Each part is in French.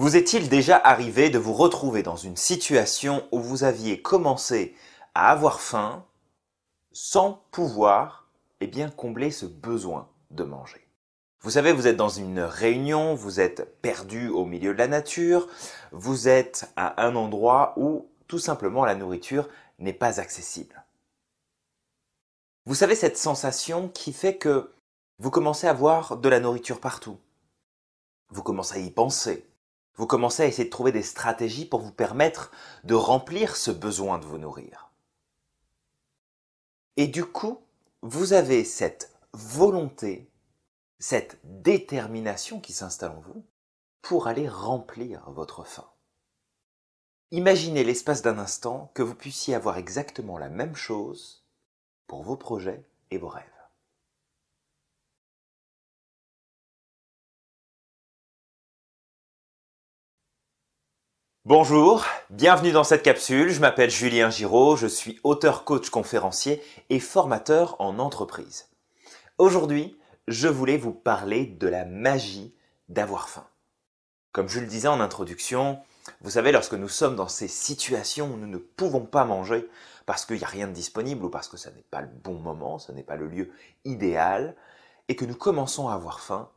Vous est-il déjà arrivé de vous retrouver dans une situation où vous aviez commencé à avoir faim sans pouvoir eh bien, combler ce besoin de manger Vous savez, vous êtes dans une réunion, vous êtes perdu au milieu de la nature, vous êtes à un endroit où tout simplement la nourriture n'est pas accessible. Vous savez cette sensation qui fait que vous commencez à voir de la nourriture partout. Vous commencez à y penser vous commencez à essayer de trouver des stratégies pour vous permettre de remplir ce besoin de vous nourrir. Et du coup, vous avez cette volonté, cette détermination qui s'installe en vous pour aller remplir votre faim. Imaginez l'espace d'un instant que vous puissiez avoir exactement la même chose pour vos projets et vos rêves. Bonjour, bienvenue dans cette capsule. Je m'appelle Julien Giraud, je suis auteur, coach, conférencier et formateur en entreprise. Aujourd'hui, je voulais vous parler de la magie d'avoir faim. Comme je le disais en introduction, vous savez, lorsque nous sommes dans ces situations où nous ne pouvons pas manger parce qu'il n'y a rien de disponible ou parce que ce n'est pas le bon moment, ce n'est pas le lieu idéal, et que nous commençons à avoir faim,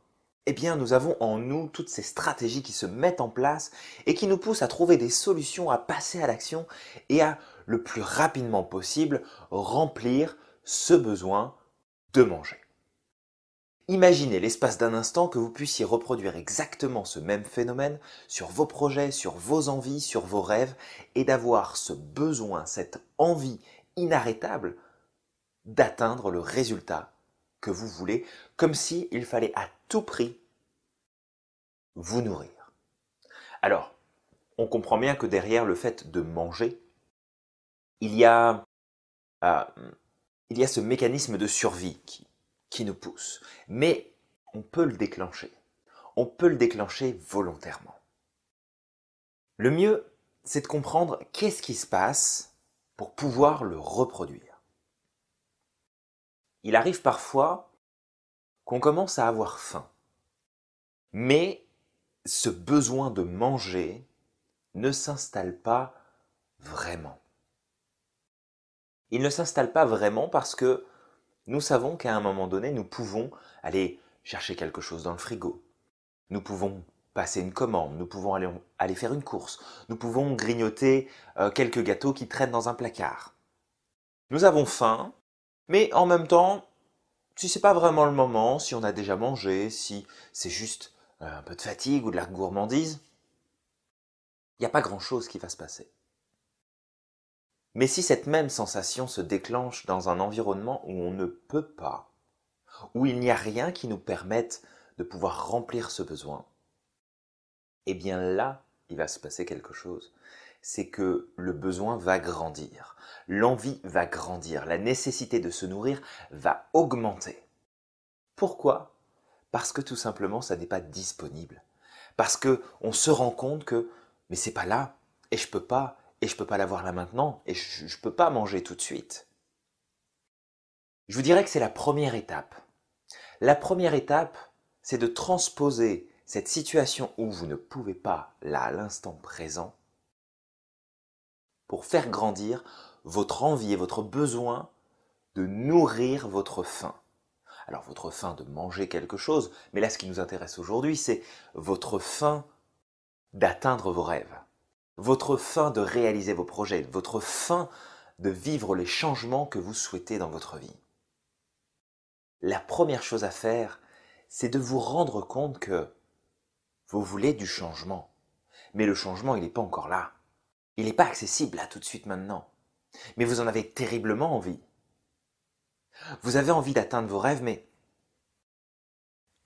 eh bien nous avons en nous toutes ces stratégies qui se mettent en place et qui nous poussent à trouver des solutions, à passer à l'action et à le plus rapidement possible remplir ce besoin de manger. Imaginez l'espace d'un instant que vous puissiez reproduire exactement ce même phénomène sur vos projets, sur vos envies, sur vos rêves, et d'avoir ce besoin, cette envie inarrêtable d'atteindre le résultat que vous voulez, comme s'il fallait à tout prix vous nourrir. Alors, on comprend bien que derrière le fait de manger, il y a, euh, il y a ce mécanisme de survie qui nous pousse. Mais on peut le déclencher. On peut le déclencher volontairement. Le mieux, c'est de comprendre qu'est-ce qui se passe pour pouvoir le reproduire il arrive parfois qu'on commence à avoir faim. Mais ce besoin de manger ne s'installe pas vraiment. Il ne s'installe pas vraiment parce que nous savons qu'à un moment donné, nous pouvons aller chercher quelque chose dans le frigo. Nous pouvons passer une commande, nous pouvons aller, faire une course, nous pouvons grignoter euh, quelques gâteaux qui traînent dans un placard. Nous avons faim, mais en même temps, si c'est pas vraiment le moment, si on a déjà mangé, si c'est juste euh, un peu de fatigue ou de la gourmandise, il n'y a pas grand-chose qui va se passer. Mais si cette même sensation se déclenche dans un environnement où on ne peut pas, où il n'y a rien qui nous permette de pouvoir remplir ce besoin, eh bien là, il va se passer quelque chose c'est que le besoin va grandir, l'envie va grandir, la nécessité de se nourrir va augmenter. Pourquoi Parce que tout simplement ça n'est pas disponible. Parce que on se rend compte que mais c'est pas là et je peux pas et je peux pas l'avoir là maintenant et je, ne peux pas manger tout de suite. Je vous dirais que c'est la première étape. La première étape, c'est de transposer cette situation où vous ne pouvez pas là à l'instant présent pour faire grandir votre envie et votre besoin de nourrir votre faim. Alors votre faim de manger quelque chose, mais là ce qui nous intéresse aujourd'hui, c'est votre faim d'atteindre vos rêves, votre faim de réaliser vos projets, votre faim de vivre les changements que vous souhaitez dans votre vie. La première chose à faire, c'est de vous rendre compte que vous voulez du changement, mais le changement, il n'est pas encore là. Il n'est pas accessible là tout de suite maintenant, mais vous en avez terriblement envie. Vous avez envie d'atteindre vos rêves, mais...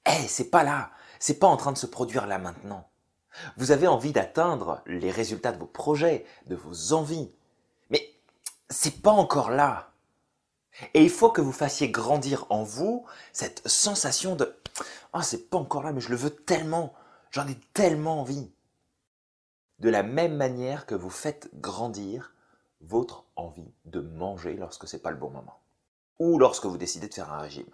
Eh, c'est pas là, c'est pas en train de se produire là maintenant. Vous avez envie d'atteindre les résultats de vos projets, de vos envies, mais c'est pas encore là. Et il faut que vous fassiez grandir en vous cette sensation de ⁇ Ah, oh, c'est pas encore là, mais je le veux tellement, j'en ai tellement envie ⁇ de la même manière que vous faites grandir votre envie de manger lorsque ce n'est pas le bon moment. Ou lorsque vous décidez de faire un régime.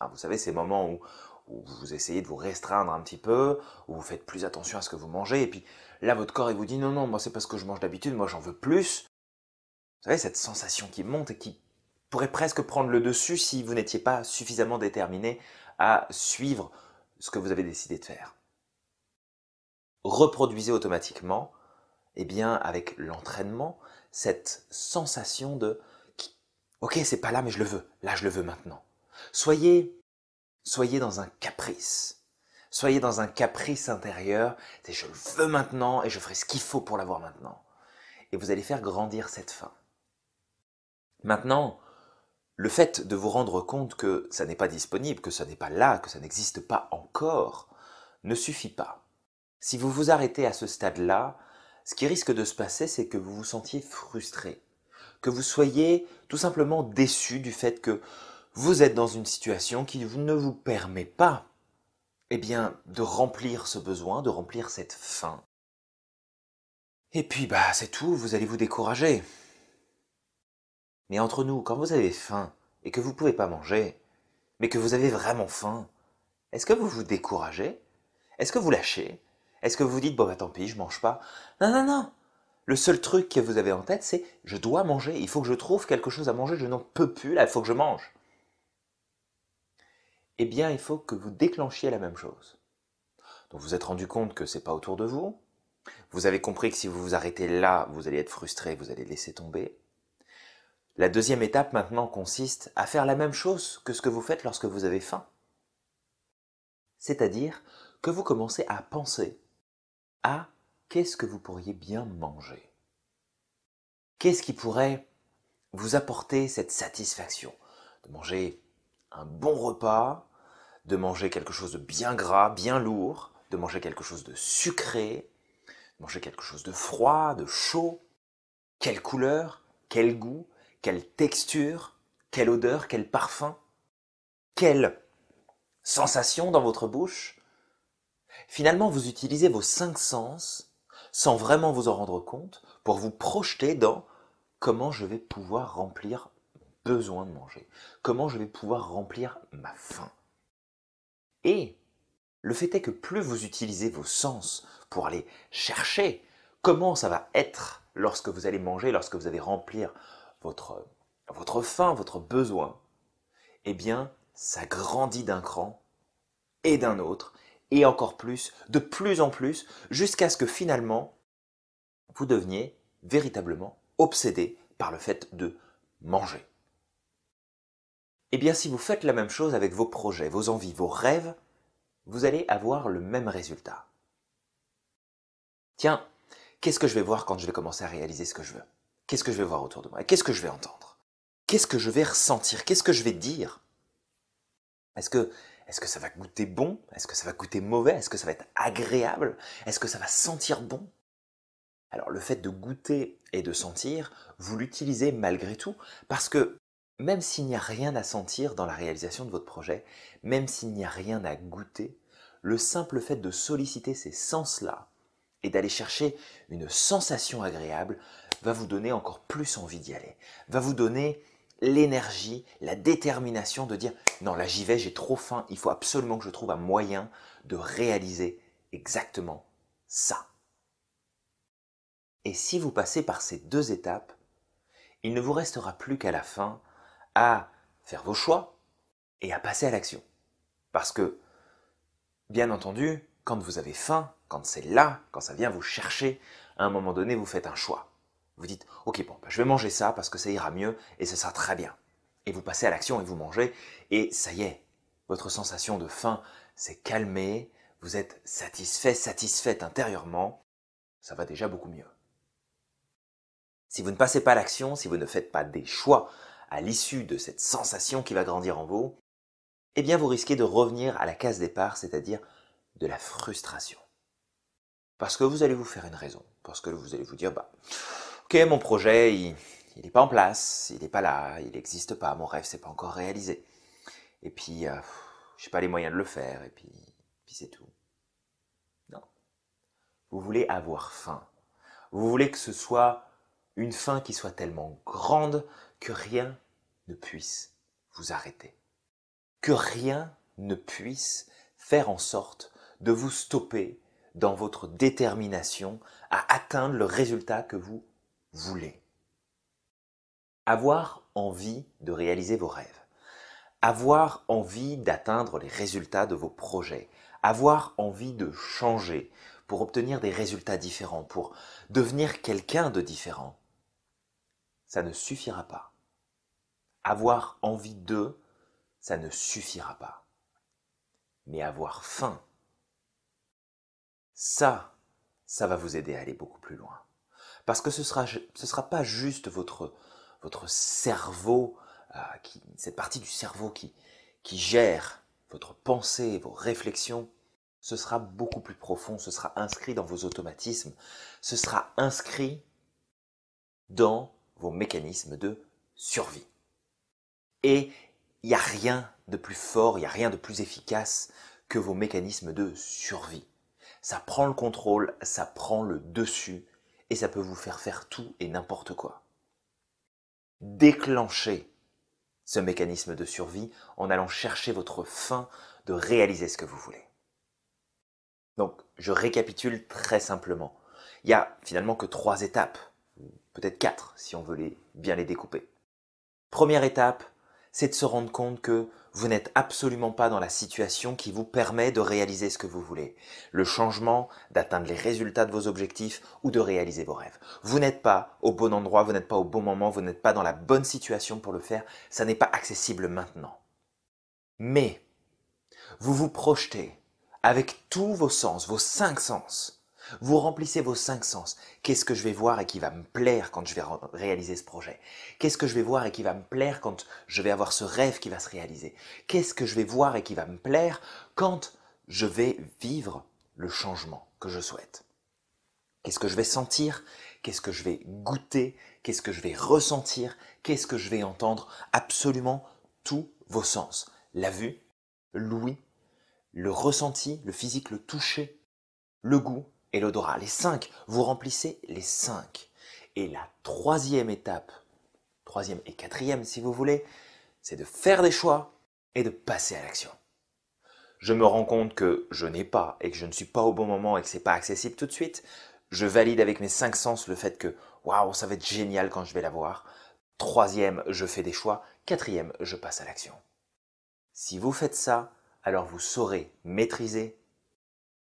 vous savez, ces moments où, vous essayez de vous restreindre un petit peu, où vous faites plus attention à ce que vous mangez, et puis là, votre corps, vous dit non, non, moi c'est parce que je mange d'habitude, moi j'en veux plus. Vous savez, cette sensation qui monte et qui pourrait presque prendre le dessus si vous n'étiez pas suffisamment déterminé à suivre ce que vous avez décidé de faire reproduisez automatiquement, et eh bien, avec l'entraînement, cette sensation de Ok, c'est pas là, mais je le veux. Là, je le veux maintenant. Soyez, soyez dans un caprice. Soyez dans un caprice intérieur. C'est je le veux maintenant et je ferai ce qu'il faut pour l'avoir maintenant. Et vous allez faire grandir cette fin. Maintenant, le fait de vous rendre compte que ça n'est pas disponible, que ça n'est pas là, que ça n'existe pas encore, ne suffit pas. Si vous vous arrêtez à ce stade-là, ce qui risque de se passer, c'est que vous vous sentiez frustré, que vous soyez tout simplement déçu du fait que vous êtes dans une situation qui ne vous permet pas eh bien, de remplir ce besoin, de remplir cette faim. Et puis, bah, c'est tout, vous allez vous décourager. Mais entre nous, quand vous avez faim et que vous ne pouvez pas manger, mais que vous avez vraiment faim, est-ce que vous vous découragez Est-ce que vous lâchez est-ce que vous dites, bon bah tant pis, je mange pas Non, non, non Le seul truc que vous avez en tête, c'est je dois manger, il faut que je trouve quelque chose à manger, je n'en peux plus, là, il faut que je mange. Eh bien, il faut que vous déclenchiez la même chose. Donc vous êtes rendu compte que ce n'est pas autour de vous, vous avez compris que si vous vous arrêtez là, vous allez être frustré, vous allez laisser tomber. La deuxième étape maintenant consiste à faire la même chose que ce que vous faites lorsque vous avez faim. C'est-à-dire que vous commencez à penser à ah, qu'est-ce que vous pourriez bien manger Qu'est-ce qui pourrait vous apporter cette satisfaction de manger un bon repas, de manger quelque chose de bien gras, bien lourd, de manger quelque chose de sucré, de manger quelque chose de froid, de chaud. Quelle couleur, quel goût, quelle texture, quelle odeur, quel parfum, quelle sensation dans votre bouche Finalement, vous utilisez vos cinq sens, sans vraiment vous en rendre compte, pour vous projeter dans comment je vais pouvoir remplir besoin de manger, comment je vais pouvoir remplir ma faim. Et le fait est que plus vous utilisez vos sens pour aller chercher comment ça va être lorsque vous allez manger, lorsque vous allez remplir votre, votre faim, votre besoin, eh bien, ça grandit d'un cran et d'un autre, et encore plus, de plus en plus, jusqu'à ce que finalement, vous deveniez véritablement obsédé par le fait de manger. Eh bien, si vous faites la même chose avec vos projets, vos envies, vos rêves, vous allez avoir le même résultat. Tiens, qu'est-ce que je vais voir quand je vais commencer à réaliser ce que je veux Qu'est-ce que je vais voir autour de moi Qu'est-ce que je vais entendre Qu'est-ce que je vais ressentir Qu'est-ce que je vais dire Est-ce que est-ce que ça va goûter bon Est-ce que ça va goûter mauvais Est-ce que ça va être agréable Est-ce que ça va sentir bon Alors le fait de goûter et de sentir, vous l'utilisez malgré tout, parce que même s'il n'y a rien à sentir dans la réalisation de votre projet, même s'il n'y a rien à goûter, le simple fait de solliciter ces sens-là et d'aller chercher une sensation agréable va vous donner encore plus envie d'y aller, va vous donner l'énergie, la détermination de dire non, là j'y vais, j'ai trop faim, il faut absolument que je trouve un moyen de réaliser exactement ça. Et si vous passez par ces deux étapes, il ne vous restera plus qu'à la fin à faire vos choix et à passer à l'action. Parce que, bien entendu, quand vous avez faim, quand c'est là, quand ça vient vous chercher, à un moment donné, vous faites un choix. Vous dites, ok, bon, bah, je vais manger ça parce que ça ira mieux et ce sera très bien. Et vous passez à l'action et vous mangez, et ça y est, votre sensation de faim s'est calmée, vous êtes satisfait, satisfaite intérieurement, ça va déjà beaucoup mieux. Si vous ne passez pas à l'action, si vous ne faites pas des choix à l'issue de cette sensation qui va grandir en vous, eh bien vous risquez de revenir à la case départ, c'est-à-dire de la frustration. Parce que vous allez vous faire une raison, parce que vous allez vous dire, bah, Ok, mon projet, il n'est pas en place, il n'est pas là, il n'existe pas, mon rêve, c'est pas encore réalisé. Et puis, je euh, j'ai pas les moyens de le faire, et puis, puis c'est tout. Non. Vous voulez avoir faim. Vous voulez que ce soit une faim qui soit tellement grande que rien ne puisse vous arrêter. Que rien ne puisse faire en sorte de vous stopper dans votre détermination à atteindre le résultat que vous voulez. Avoir envie de réaliser vos rêves. Avoir envie d'atteindre les résultats de vos projets. Avoir envie de changer pour obtenir des résultats différents, pour devenir quelqu'un de différent. Ça ne suffira pas. Avoir envie de, ça ne suffira pas. Mais avoir faim, ça, ça va vous aider à aller beaucoup plus loin. Parce que ce ne sera, pas juste votre, cerveau, euh, cette partie du cerveau qui, qui gère votre pensée, vos réflexions, ce sera beaucoup plus profond, ce sera inscrit dans vos automatismes, ce sera inscrit dans vos mécanismes de survie. Et il n'y a rien de plus fort, il n'y a rien de plus efficace que vos mécanismes de survie. Ça prend le contrôle, ça prend le dessus et ça peut vous faire faire tout et n'importe quoi. Déclenchez ce mécanisme de survie en allant chercher votre fin de réaliser ce que vous voulez. Donc, je récapitule très simplement. Il y a finalement que trois étapes, peut-être quatre si on veut bien les découper. Première étape, c'est de se rendre compte que vous n'êtes absolument pas dans la situation qui vous permet de réaliser ce que vous voulez, le changement, d'atteindre les résultats de vos objectifs ou de réaliser vos rêves. Vous n'êtes pas au bon endroit, vous n'êtes pas au bon moment, vous n'êtes pas dans la bonne situation pour le faire, ça n'est pas accessible maintenant. Mais, vous vous projetez avec tous vos sens, vos cinq sens, vous remplissez vos cinq sens. Qu'est-ce que je vais voir et qui va me plaire quand je vais réaliser ce projet Qu'est-ce que je vais voir et qui va me plaire quand je vais avoir ce rêve qui va se réaliser Qu'est-ce que je vais voir et qui va me plaire quand je vais vivre le changement que je souhaite Qu'est-ce que je vais sentir Qu'est-ce que je vais goûter Qu'est-ce que je vais ressentir Qu'est-ce que je vais entendre Absolument tous vos sens. La vue, l'ouïe, le ressenti, le physique, le toucher, le goût, et l'odorat. Les cinq, vous remplissez les cinq. Et la troisième étape, troisième et quatrième si vous voulez, c'est de faire des choix et de passer à l'action. Je me rends compte que je n'ai pas et que je ne suis pas au bon moment et que c'est pas accessible tout de suite. Je valide avec mes cinq sens le fait que waouh, ça va être génial quand je vais l'avoir. Troisième, je fais des choix. Quatrième, je passe à l'action. Si vous faites ça, alors vous saurez maîtriser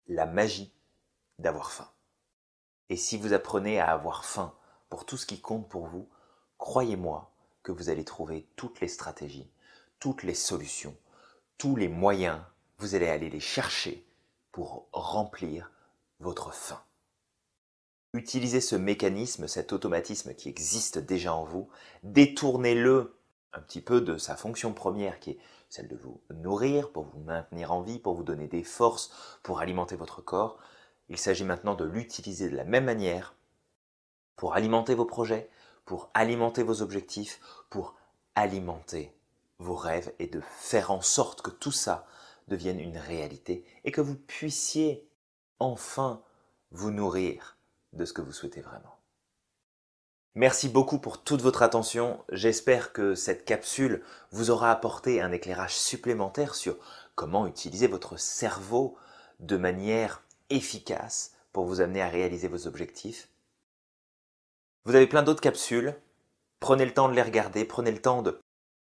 la magie d'avoir faim. Et si vous apprenez à avoir faim pour tout ce qui compte pour vous, croyez-moi que vous allez trouver toutes les stratégies, toutes les solutions, tous les moyens, vous allez aller les chercher pour remplir votre faim. Utilisez ce mécanisme, cet automatisme qui existe déjà en vous, détournez-le un petit peu de sa fonction première qui est celle de vous nourrir, pour vous maintenir en vie, pour vous donner des forces, pour alimenter votre corps, il s'agit maintenant de l'utiliser de la même manière pour alimenter vos projets, pour alimenter vos objectifs, pour alimenter vos rêves et de faire en sorte que tout ça devienne une réalité et que vous puissiez enfin vous nourrir de ce que vous souhaitez vraiment. Merci beaucoup pour toute votre attention. J'espère que cette capsule vous aura apporté un éclairage supplémentaire sur comment utiliser votre cerveau de manière efficace pour vous amener à réaliser vos objectifs. Vous avez plein d'autres capsules. Prenez le temps de les regarder, prenez le temps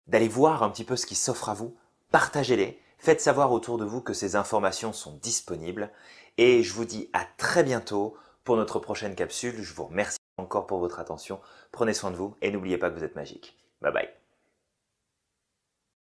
d'aller voir un petit peu ce qui s'offre à vous. Partagez-les, faites savoir autour de vous que ces informations sont disponibles. Et je vous dis à très bientôt pour notre prochaine capsule. Je vous remercie encore pour votre attention. Prenez soin de vous et n'oubliez pas que vous êtes magique. Bye bye.